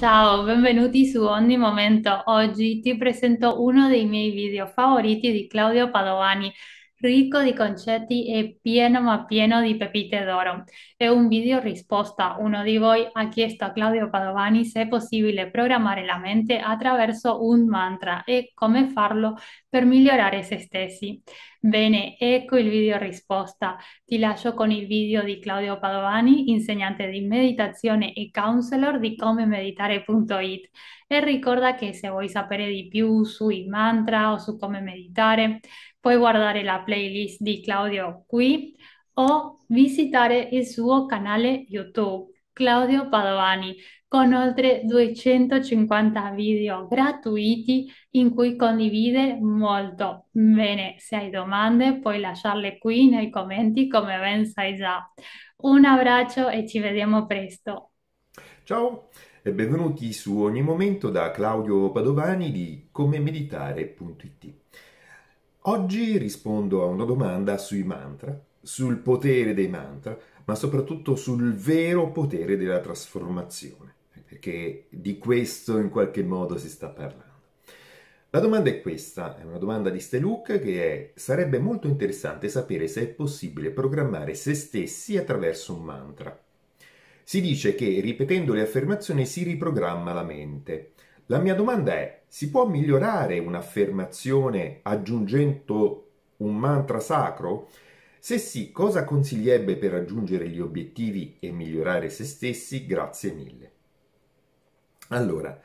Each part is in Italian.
Ciao, benvenuti su Ogni Momento. Oggi ti presento uno dei miei video favoriti di Claudio Padovani, ricco di concetti e pieno ma pieno di pepite d'oro. È un video risposta, uno di voi ha chiesto a Claudio Padovani se è possibile programmare la mente attraverso un mantra e come farlo per migliorare se stessi. Bene, ecco il video risposta. Ti lascio con il video di Claudio Padovani, insegnante di meditazione e counselor di comemeditare.it. E ricorda che se vuoi sapere di più sui mantra o su come meditare, Puoi guardare la playlist di Claudio qui o visitare il suo canale YouTube, Claudio Padovani, con oltre 250 video gratuiti in cui condivide molto. Bene, se hai domande puoi lasciarle qui nei commenti come ben sai già. Un abbraccio e ci vediamo presto. Ciao e benvenuti su Ogni Momento da Claudio Padovani di comemeditare.it. Oggi rispondo a una domanda sui mantra, sul potere dei mantra, ma soprattutto sul vero potere della trasformazione, perché di questo in qualche modo si sta parlando. La domanda è questa, è una domanda di Steluc che è sarebbe molto interessante sapere se è possibile programmare se stessi attraverso un mantra. Si dice che ripetendo le affermazioni si riprogramma la mente. La mia domanda è, si può migliorare un'affermazione aggiungendo un mantra sacro? Se sì, cosa consiglierebbe per raggiungere gli obiettivi e migliorare se stessi? Grazie mille. Allora,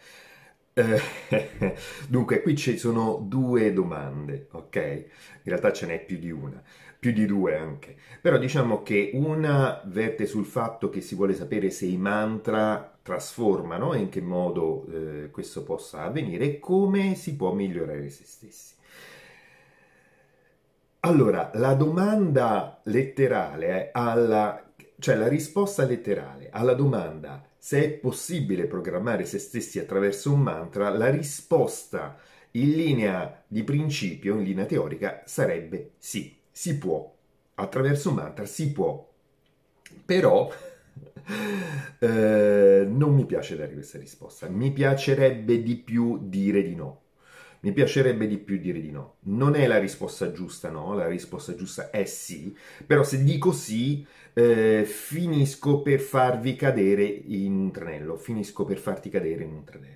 eh, dunque qui ci sono due domande, ok? In realtà ce n'è più di una, più di due anche. Però diciamo che una verte sul fatto che si vuole sapere se i mantra trasformano e in che modo eh, questo possa avvenire e come si può migliorare se stessi. Allora, la domanda letterale, alla, cioè la risposta letterale alla domanda se è possibile programmare se stessi attraverso un mantra, la risposta in linea di principio, in linea teorica, sarebbe sì, si può. Attraverso un mantra si può. Però Eh, non mi piace dare questa risposta. Mi piacerebbe di più dire di no. Mi piacerebbe di più dire di no. Non è la risposta giusta, no, la risposta giusta è sì, però se dico sì, eh, finisco per farvi cadere in un tranello, finisco per farti cadere in un tranello.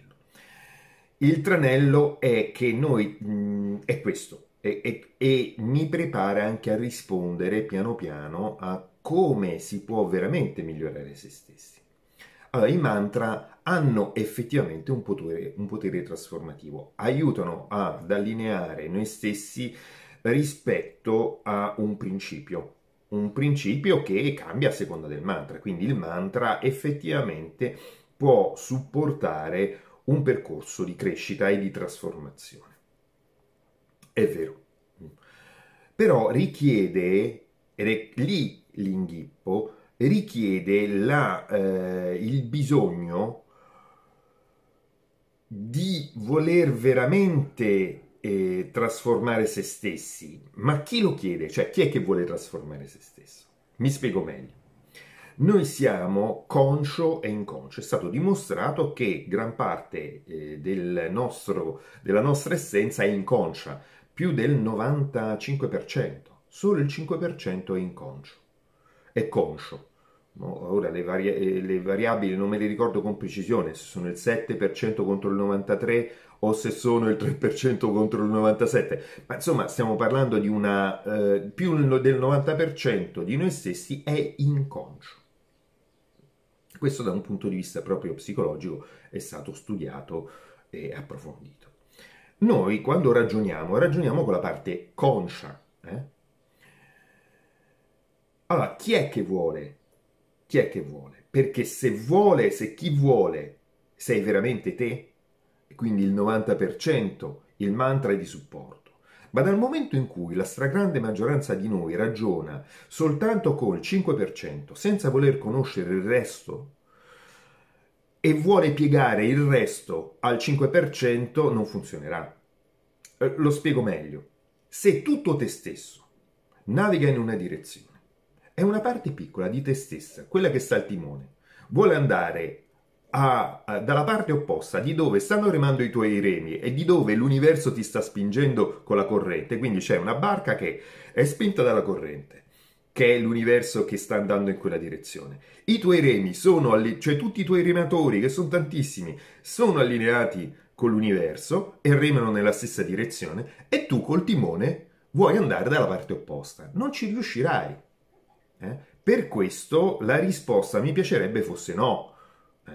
Il tranello è che noi, mh, mm, è questo, e, e, e mi prepara anche a rispondere piano piano a come si può veramente migliorare se stessi. Allora, i mantra hanno effettivamente un potere, un potere trasformativo, aiutano ad allineare noi stessi rispetto a un principio, un principio che cambia a seconda del mantra, quindi il mantra effettivamente può supportare un percorso di crescita e di trasformazione. È vero, però richiede, ed è lì l'inghippo richiede la, eh, il bisogno di voler veramente eh, trasformare se stessi. Ma chi lo chiede? Cioè chi è che vuole trasformare se stesso? Mi spiego meglio. Noi siamo conscio e inconscio. È stato dimostrato che gran parte eh, del nostro, della nostra essenza è inconscia, più del 95%. Solo il 5% è inconscio è conscio. No? Ora le, vari- eh, le, variabili non me le ricordo con precisione, se sono il 7% contro il 93% o se sono il 3% contro il 97%, ma insomma stiamo parlando di una... Eh, più del 90% di noi stessi è inconscio. Questo da un punto di vista proprio psicologico è stato studiato e approfondito. Noi quando ragioniamo, ragioniamo con la parte conscia. Eh? Allora, chi è che vuole? Chi è che vuole? Perché se vuole, se chi vuole, sei veramente te, quindi il 90%, il mantra è di supporto. Ma dal momento in cui la stragrande maggioranza di noi ragiona soltanto col 5%, senza voler conoscere il resto, e vuole piegare il resto al 5%, non funzionerà. Eh, lo spiego meglio. Se tutto te stesso naviga in una direzione, è una parte piccola di te stessa, quella che sta al timone. Vuole andare a, a, dalla parte opposta di dove stanno remando i tuoi remi e di dove l'universo ti sta spingendo con la corrente. Quindi c'è una barca che è spinta dalla corrente, che è l'universo che sta andando in quella direzione. I tuoi remi sono, alle, cioè tutti i tuoi rematori, che sono tantissimi, sono allineati con l'universo e remano nella stessa direzione e tu col timone vuoi andare dalla parte opposta. Non ci riuscirai eh? Per questo la risposta mi piacerebbe fosse no. Eh?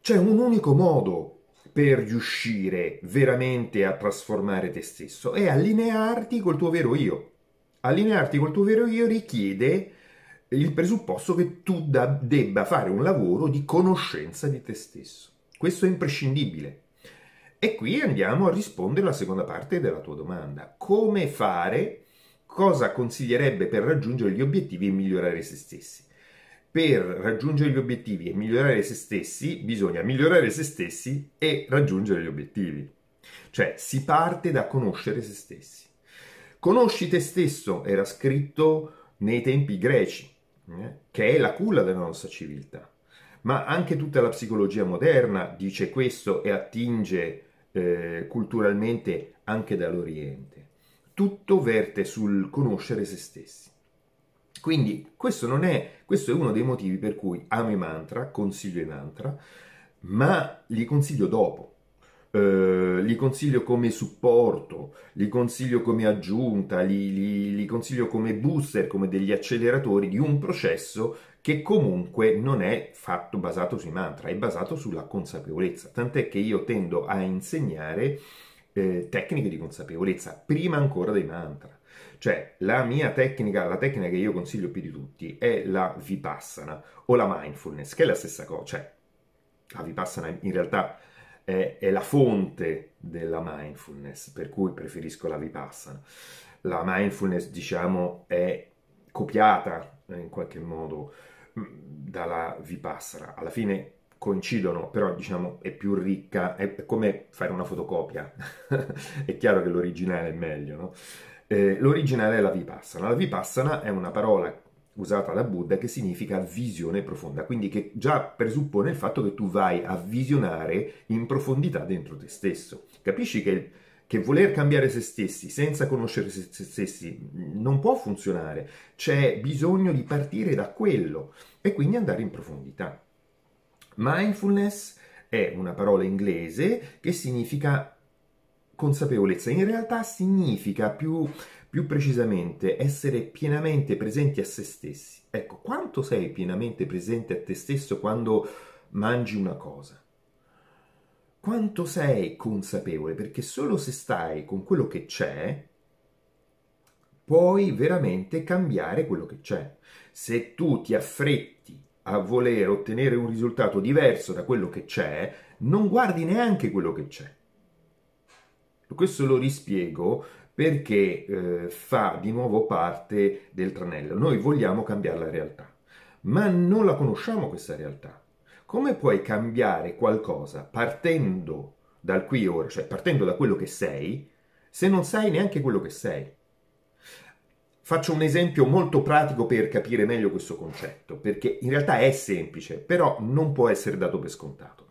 C'è un unico modo per riuscire veramente a trasformare te stesso è allinearti col tuo vero io. Allinearti col tuo vero io richiede il presupposto che tu da, debba fare un lavoro di conoscenza di te stesso. Questo è imprescindibile. E qui andiamo a rispondere alla seconda parte della tua domanda. Come fare cosa consiglierebbe per raggiungere gli obiettivi e migliorare se stessi. Per raggiungere gli obiettivi e migliorare se stessi bisogna migliorare se stessi e raggiungere gli obiettivi. Cioè si parte da conoscere se stessi. Conosci te stesso era scritto nei tempi greci, eh, che è la culla della nostra civiltà. Ma anche tutta la psicologia moderna dice questo e attinge eh, culturalmente anche dall'Oriente tutto verte sul conoscere se stessi. Quindi questo, è, questo è uno dei motivi per cui amo i mantra, consiglio i mantra, ma li consiglio dopo. Eh, li consiglio come supporto, li consiglio come aggiunta, li, li, li consiglio come booster, come degli acceleratori di un processo che comunque non è fatto basato sui mantra, è basato sulla consapevolezza. Tant'è che io tendo a insegnare eh, tecniche di consapevolezza, prima ancora dei mantra. Cioè, la mia tecnica, la tecnica che io consiglio più di tutti è la vipassana o la mindfulness, che è la stessa cosa. Cioè, la vipassana in realtà è, è la fonte della mindfulness, per cui preferisco la vipassana. La mindfulness, diciamo, è copiata eh, in qualche modo mm, dalla vipassana. Alla fine coincidono, però diciamo è più ricca, è come fare una fotocopia, è chiaro che l'originale è meglio, no? eh, l'originale è la Vipassana, la Vipassana è una parola usata da Buddha che significa visione profonda, quindi che già presuppone il fatto che tu vai a visionare in profondità dentro te stesso. Capisci che, che voler cambiare se stessi senza conoscere se stessi non può funzionare, c'è bisogno di partire da quello e quindi andare in profondità. Mindfulness è una parola inglese che significa consapevolezza, in realtà significa più, più precisamente essere pienamente presenti a se stessi. Ecco, quanto sei pienamente presente a te stesso quando mangi una cosa? Quanto sei consapevole? Perché solo se stai con quello che c'è, puoi veramente cambiare quello che c'è. Se tu ti affretti a voler ottenere un risultato diverso da quello che c'è, non guardi neanche quello che c'è. Questo lo rispiego perché eh, fa di nuovo parte del tranello. Noi vogliamo cambiare la realtà, ma non la conosciamo questa realtà. Come puoi cambiare qualcosa partendo dal qui e ora, cioè partendo da quello che sei, se non sai neanche quello che sei? Faccio un esempio molto pratico per capire meglio questo concetto, perché in realtà è semplice, però non può essere dato per scontato.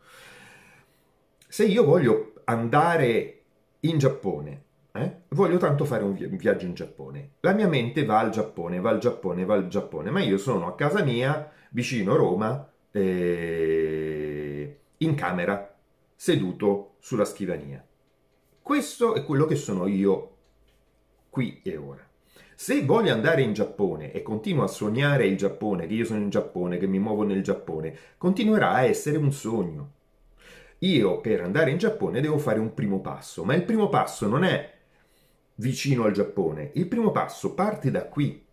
Se io voglio andare in Giappone, eh, voglio tanto fare un, viaggio in Giappone, la mia mente va al Giappone, va al Giappone, va al Giappone, ma io sono a casa mia, vicino Roma, eh, in camera, seduto sulla scrivania. Questo è quello che sono io qui e ora. Se voglio andare in Giappone e continuo a sognare il Giappone, che io sono in Giappone, che mi muovo nel Giappone, continuerà a essere un sogno. Io per andare in Giappone devo fare un primo passo, ma il primo passo non è vicino al Giappone, il primo passo parte da qui,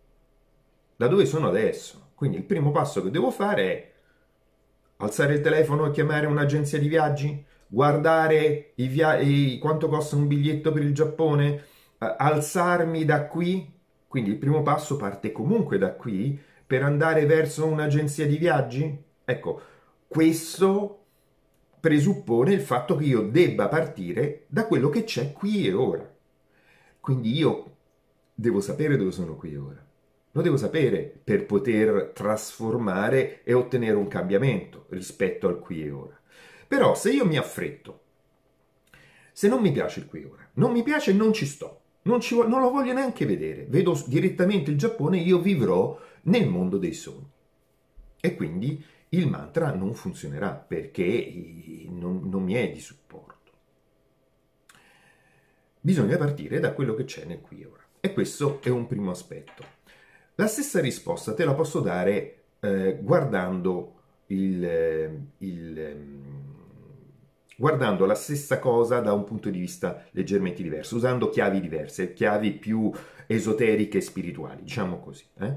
da dove sono adesso. Quindi il primo passo che devo fare è alzare il telefono e chiamare un'agenzia di viaggi, guardare i via- i, quanto costa un biglietto per il Giappone, eh, alzarmi da qui quindi il primo passo parte comunque da qui per andare verso un'agenzia di viaggi? Ecco, questo presuppone il fatto che io debba partire da quello che c'è qui e ora. Quindi io devo sapere dove sono qui e ora. Lo devo sapere per poter trasformare e ottenere un cambiamento rispetto al qui e ora. Però se io mi affretto, se non mi piace il qui e ora, non mi piace e non ci sto, non, ci, non la voglio neanche vedere, vedo direttamente il Giappone, io vivrò nel mondo dei sogni. E quindi il mantra non funzionerà perché non, non mi è di supporto. Bisogna partire da quello che c'è nel qui e ora. E questo è un primo aspetto. La stessa risposta te la posso dare eh, guardando il, eh, il ehm, guardando la stessa cosa da un punto di vista leggermente diverso, usando chiavi diverse, chiavi più esoteriche e spirituali, diciamo così. Eh?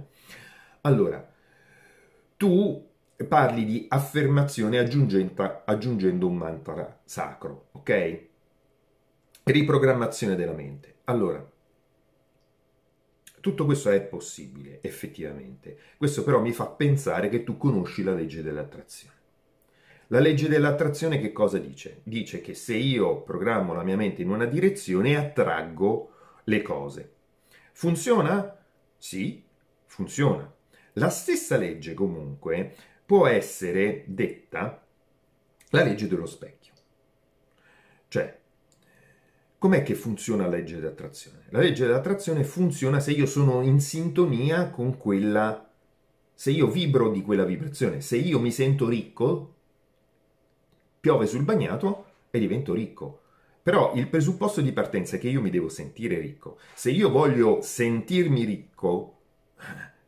Allora, tu parli di affermazione aggiungendo un mantra sacro, ok? Riprogrammazione della mente. Allora, tutto questo è possibile, effettivamente. Questo però mi fa pensare che tu conosci la legge dell'attrazione. La legge dell'attrazione che cosa dice? Dice che se io programmo la mia mente in una direzione attraggo le cose. Funziona? Sì, funziona. La stessa legge comunque può essere detta la legge dello specchio. Cioè, com'è che funziona la legge dell'attrazione? La legge dell'attrazione funziona se io sono in sintonia con quella, se io vibro di quella vibrazione, se io mi sento ricco, piove sul bagnato e divento ricco. Però il presupposto di partenza è che io mi devo sentire ricco. Se io voglio sentirmi ricco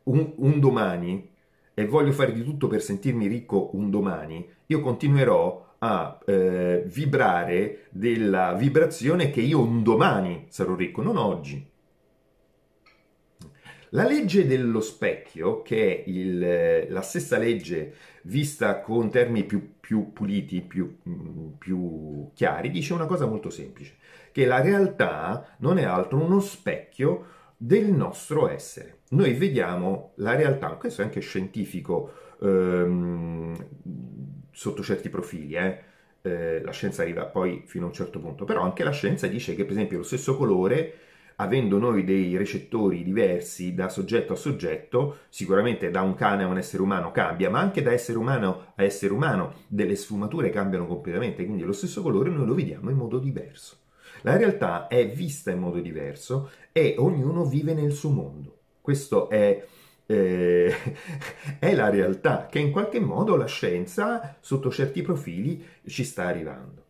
un, un domani e voglio fare di tutto per sentirmi ricco un domani, io continuerò a eh, vibrare della vibrazione che io un domani sarò ricco, non oggi. La legge dello specchio, che è il, eh, la stessa legge vista con termini più, più puliti, più, mm, più, chiari, dice una cosa molto semplice, che la realtà non è altro uno specchio del nostro essere. Noi vediamo la realtà, questo è anche scientifico ehm, sotto certi profili, eh? Eh, la scienza arriva poi fino a un certo punto, però anche la scienza dice che per esempio lo stesso colore avendo noi dei recettori diversi da soggetto a soggetto, sicuramente da un cane a un essere umano cambia, ma anche da essere umano a essere umano delle sfumature cambiano completamente, quindi lo stesso colore noi lo vediamo in modo diverso. La realtà è vista in modo diverso e ognuno vive nel suo mondo. Questo è eh, è la realtà che in qualche modo la scienza sotto certi profili ci sta arrivando.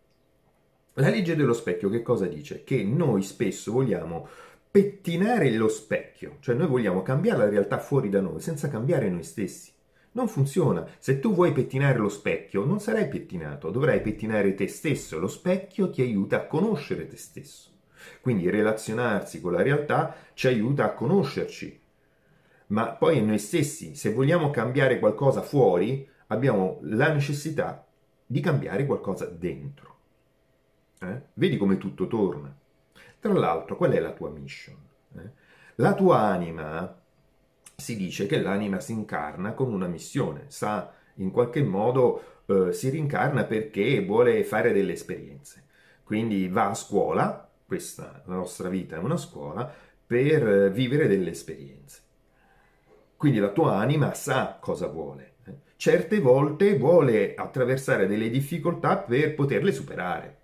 La legge dello specchio che cosa dice? Che noi spesso vogliamo pettinare lo specchio, cioè noi vogliamo cambiare la realtà fuori da noi senza cambiare noi stessi. Non funziona. Se tu vuoi pettinare lo specchio, non sarai pettinato, dovrai pettinare te stesso. Lo specchio ti aiuta a conoscere te stesso. Quindi relazionarsi con la realtà ci aiuta a conoscerci. Ma poi è noi stessi, se vogliamo cambiare qualcosa fuori, abbiamo la necessità di cambiare qualcosa dentro. Eh? Vedi come tutto torna. Tra l'altro, qual è la tua mission? Eh? La tua anima, si dice che l'anima si incarna con una missione, sa, in qualche modo eh, si rincarna perché vuole fare delle esperienze. Quindi va a scuola, questa la nostra vita è una scuola, per eh, vivere delle esperienze. Quindi la tua anima sa cosa vuole. Eh? Certe volte vuole attraversare delle difficoltà per poterle superare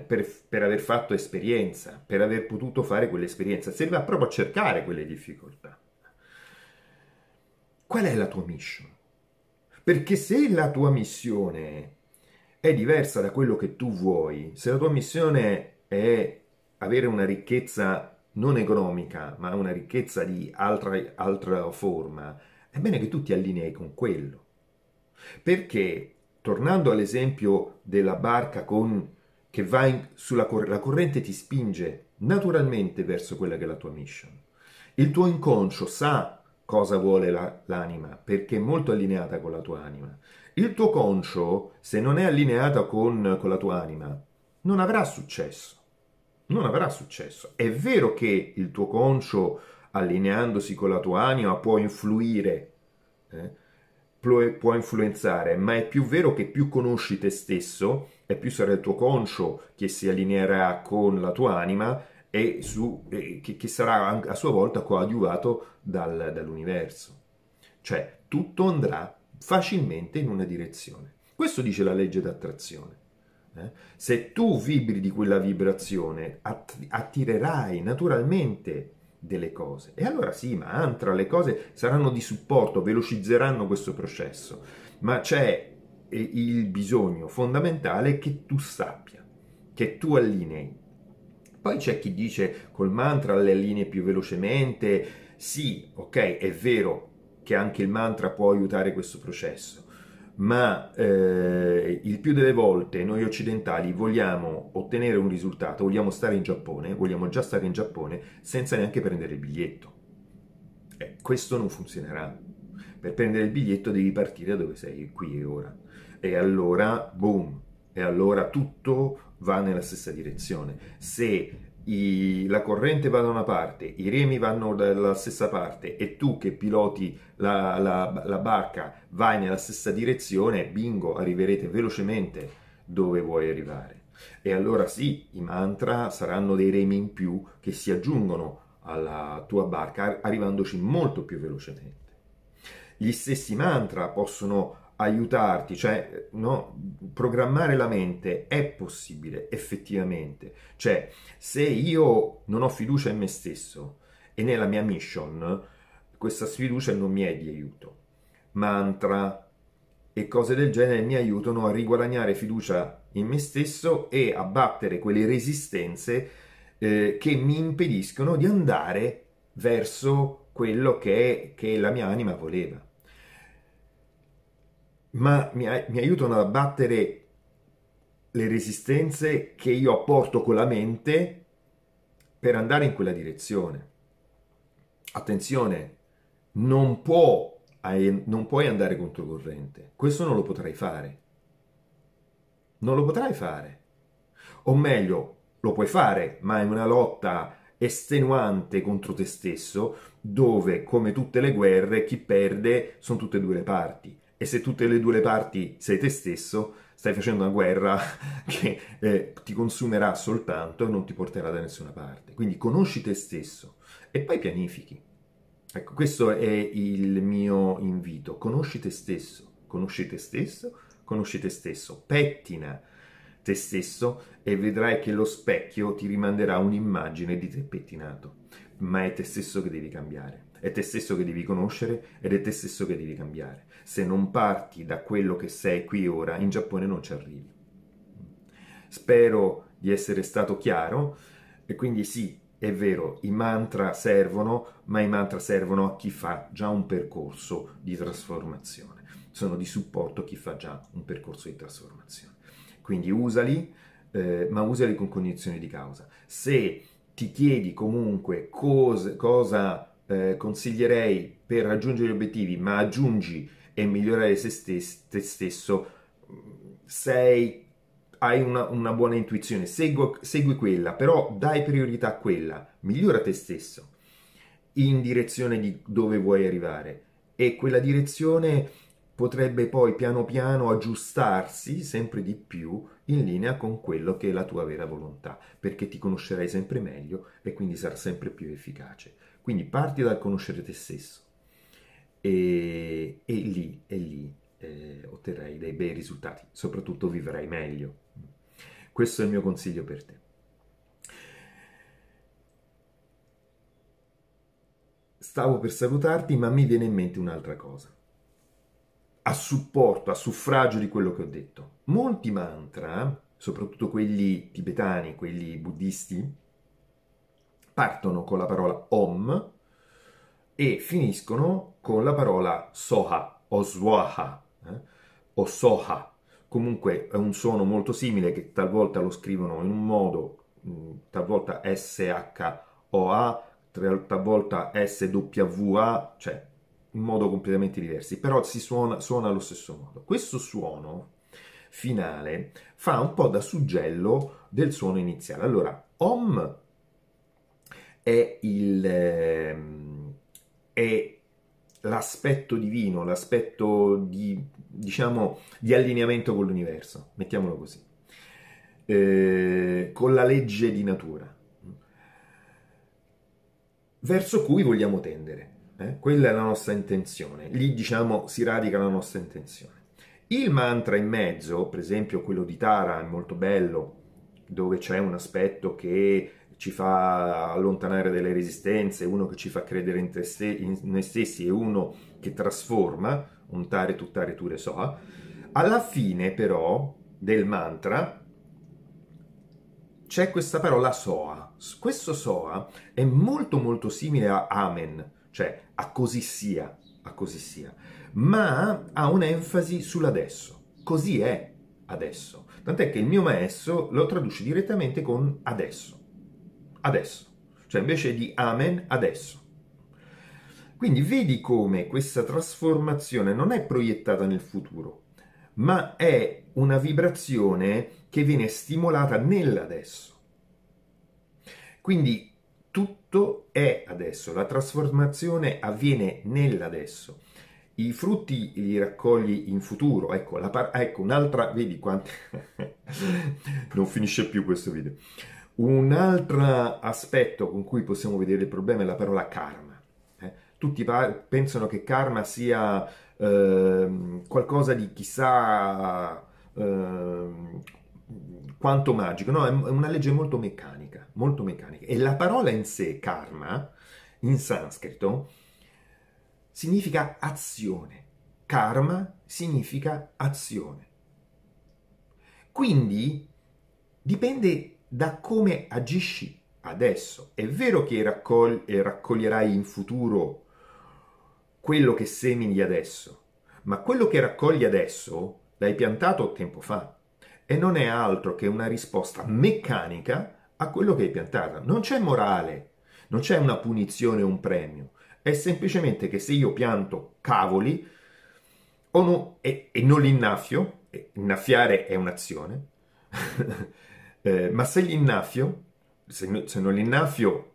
per, per aver fatto esperienza, per aver potuto fare quell'esperienza, serve proprio a cercare quelle difficoltà. Qual è la tua mission? Perché se la tua missione è diversa da quello che tu vuoi, se la tua missione è avere una ricchezza non economica, ma una ricchezza di altra, altra forma, è bene che tu ti allinei con quello. Perché, tornando all'esempio della barca con che va in, sulla cor- la corrente ti spinge naturalmente verso quella che è la tua mission. Il tuo inconscio sa cosa vuole la, l'anima perché è molto allineata con la tua anima. Il tuo conscio, se non è allineata con, con la tua anima, non avrà successo. Non avrà successo. È vero che il tuo conscio, allineandosi con la tua anima, può influire eh, può influenzare, ma è più vero che più conosci te stesso, e più sarà il tuo conscio che si allineerà con la tua anima e su, e che, che, sarà a sua volta coadiuvato dal, dall'universo. Cioè, tutto andrà facilmente in una direzione. Questo dice la legge d'attrazione. Eh? Se tu vibri di quella vibrazione, att- attirerai naturalmente delle cose. E allora sì, ma Antra, le cose saranno di supporto, velocizzeranno questo processo, ma c'è eh, il bisogno fondamentale che tu sappia, che tu allinei. Poi c'è chi dice col mantra le allinei più velocemente, sì, ok, è vero che anche il mantra può aiutare questo processo, ma eh, il più delle volte noi occidentali vogliamo ottenere un risultato, vogliamo stare in Giappone, vogliamo già stare in Giappone senza neanche prendere il biglietto. Eh, questo non funzionerà. Per prendere il biglietto devi partire da dove sei, qui e ora. E allora, boom, e allora tutto va nella stessa direzione. Se i, la corrente va da una parte, i remi vanno dalla stessa parte e tu che piloti la, la, la barca vai nella stessa direzione, bingo, arriverete velocemente dove vuoi arrivare. E allora sì, i mantra saranno dei remi in più che si aggiungono alla tua barca, arrivandoci molto più velocemente. Gli stessi mantra possono aiutarti, cioè no? programmare la mente è possibile effettivamente. Cioè, se io non ho fiducia in me stesso e nella mia mission, questa sfiducia non mi è di aiuto. Mantra e cose del genere mi aiutano a riguadagnare fiducia in me stesso e a battere quelle resistenze eh, che mi impediscono di andare verso quello che, che la mia anima voleva ma mi, mi aiutano ad abbattere le resistenze che io apporto con la mente per andare in quella direzione. Attenzione, non, può, non puoi andare controcorrente, questo non lo potrai fare. Non lo potrai fare. O meglio, lo puoi fare, ma è una lotta estenuante contro te stesso, dove, come tutte le guerre, chi perde sono tutte e due le parti e se tutte e due le parti sei te stesso, stai facendo una guerra che eh, ti consumerà soltanto e non ti porterà da nessuna parte. Quindi conosci te stesso e poi pianifichi. Ecco, questo è il mio invito. Conosci te stesso, conosci te stesso, conosci te stesso, pettina te stesso e vedrai che lo specchio ti rimanderà un'immagine di te pettinato, ma è te stesso che devi cambiare è te stesso che devi conoscere ed è te stesso che devi cambiare. Se non parti da quello che sei qui ora, in Giappone non ci arrivi. Spero di essere stato chiaro e quindi sì, è vero, i mantra servono, ma i mantra servono a chi fa già un percorso di trasformazione. Sono di supporto a chi fa già un percorso di trasformazione. Quindi usali, eh, ma usali con cognizione di causa. Se ti chiedi comunque cose, cosa eh, consiglierei per raggiungere gli obiettivi, ma aggiungi e migliorare se stes- te stesso, mm, sei, hai una, una buona intuizione, Seguo, segui quella, però dai priorità a quella, migliora te stesso in direzione di dove vuoi arrivare e quella direzione potrebbe poi piano piano aggiustarsi sempre di più in linea con quello che è la tua vera volontà, perché ti conoscerai sempre meglio e quindi sarà sempre più efficace. Quindi parti dal conoscere te stesso e, e lì, e lì eh, otterrai dei bei risultati, soprattutto vivrai meglio. Questo è il mio consiglio per te. Stavo per salutarti, ma mi viene in mente un'altra cosa a supporto, a suffragio di quello che ho detto. Molti mantra, soprattutto quelli tibetani, quelli buddisti, partono con la parola om e finiscono con la parola soha o swaha eh? o soha. Comunque è un suono molto simile che talvolta lo scrivono in un modo, talvolta s-h-o-a, talvolta s-w-a, cioè in modo completamente diverso, però si suona, suona allo stesso modo. Questo suono finale fa un po' da suggello del suono iniziale. Allora, Om è il... Ehm, è l'aspetto divino, l'aspetto di, diciamo, di allineamento con l'universo, mettiamolo così, eh, con la legge di natura, mm, verso cui vogliamo tendere. Eh? Quella è la nostra intenzione, lì diciamo si radica la nostra intenzione. Il mantra in mezzo, per esempio quello di Tara, è molto bello, dove c'è un aspetto che ci fa allontanare delle resistenze, uno che ci fa credere in, te in noi stessi e uno che trasforma, un tare tuttare ture soa. Alla fine però del mantra c'è questa parola soa. Questo soa è molto molto simile a amen, cioè a così sia, a così sia, ma ha un'enfasi sull'adesso, così è adesso. Tant'è che il mio maestro lo traduce direttamente con adesso, adesso, cioè invece di amen adesso. Quindi vedi come questa trasformazione non è proiettata nel futuro, ma è una vibrazione che viene stimolata nell'adesso. Quindi tutto è adesso, la trasformazione avviene nell'adesso. I frutti li raccogli in futuro, ecco, par- ecco un'altra, vedi quante... non finisce più questo video. Un altro aspetto con cui possiamo vedere il problema è la parola karma. Eh? Tutti par- pensano che karma sia eh, qualcosa di chissà eh, quanto magico, no, è una legge molto meccanica, molto meccanica. E la parola in sé, karma, in sanscrito, significa azione. Karma significa azione. Quindi dipende da come agisci adesso. È vero che raccogl- eh, raccoglierai in futuro quello che semini adesso, ma quello che raccogli adesso l'hai piantato tempo fa e non è altro che una risposta meccanica a quello che hai piantato. Non c'è morale, non c'è una punizione o un premio. È semplicemente che se io pianto cavoli no, e, e, non li innaffio, innaffiare è un'azione, eh, ma se li innaffio, se, se non li innaffio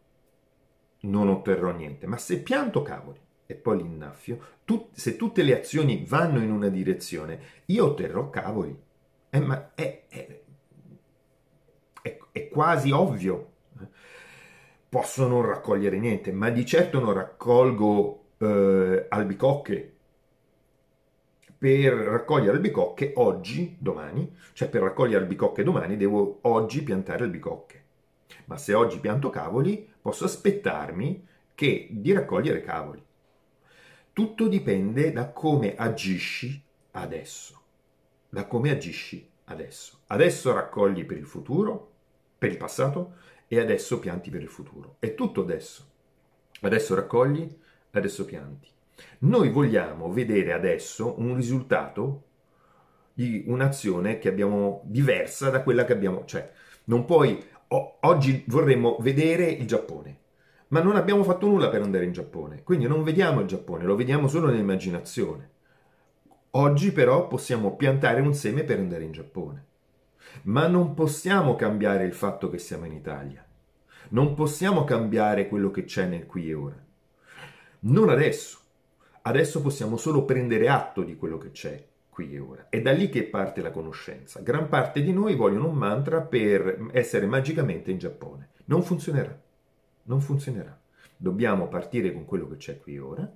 non otterrò niente, ma se pianto cavoli e poi li innaffio, tu, se tutte le azioni vanno in una direzione, io otterrò cavoli. Eh, ma è, è, è, è quasi ovvio. Posso non raccogliere niente, ma di certo non raccolgo eh, albicocche. Per raccogliere albicocche oggi, domani, cioè per raccogliere albicocche domani, devo oggi piantare albicocche. Ma se oggi pianto cavoli, posso aspettarmi che di raccogliere cavoli. Tutto dipende da come agisci adesso da come agisci adesso. Adesso raccogli per il futuro, per il passato e adesso pianti per il futuro. È tutto adesso. Adesso raccogli, adesso pianti. Noi vogliamo vedere adesso un risultato di un'azione che abbiamo diversa da quella che abbiamo, cioè non puoi o, oggi vorremmo vedere il Giappone, ma non abbiamo fatto nulla per andare in Giappone, quindi non vediamo il Giappone, lo vediamo solo nell'immaginazione. Oggi però possiamo piantare un seme per andare in Giappone. Ma non possiamo cambiare il fatto che siamo in Italia. Non possiamo cambiare quello che c'è nel qui e ora. Non adesso. Adesso possiamo solo prendere atto di quello che c'è qui e ora. È da lì che parte la conoscenza. Gran parte di noi vogliono un mantra per essere magicamente in Giappone. Non funzionerà. Non funzionerà. Dobbiamo partire con quello che c'è qui e ora,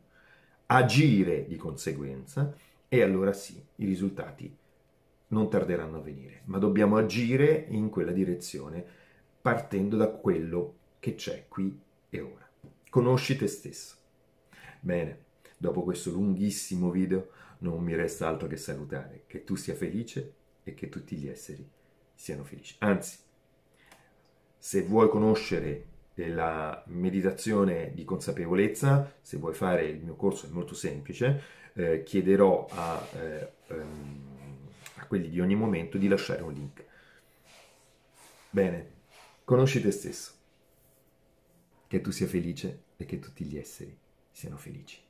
agire di conseguenza e allora sì, i risultati non tarderanno a venire, ma dobbiamo agire in quella direzione partendo da quello che c'è qui e ora. Conosci te stesso. Bene, dopo questo lunghissimo video non mi resta altro che salutare, che tu sia felice e che tutti gli esseri siano felici. Anzi, se vuoi conoscere la meditazione di consapevolezza, se vuoi fare il mio corso è molto semplice, eh, chiederò a, eh, ehm, a quelli di ogni momento di lasciare un link. Bene, conosci te stesso. Che tu sia felice e che tutti gli esseri siano felici.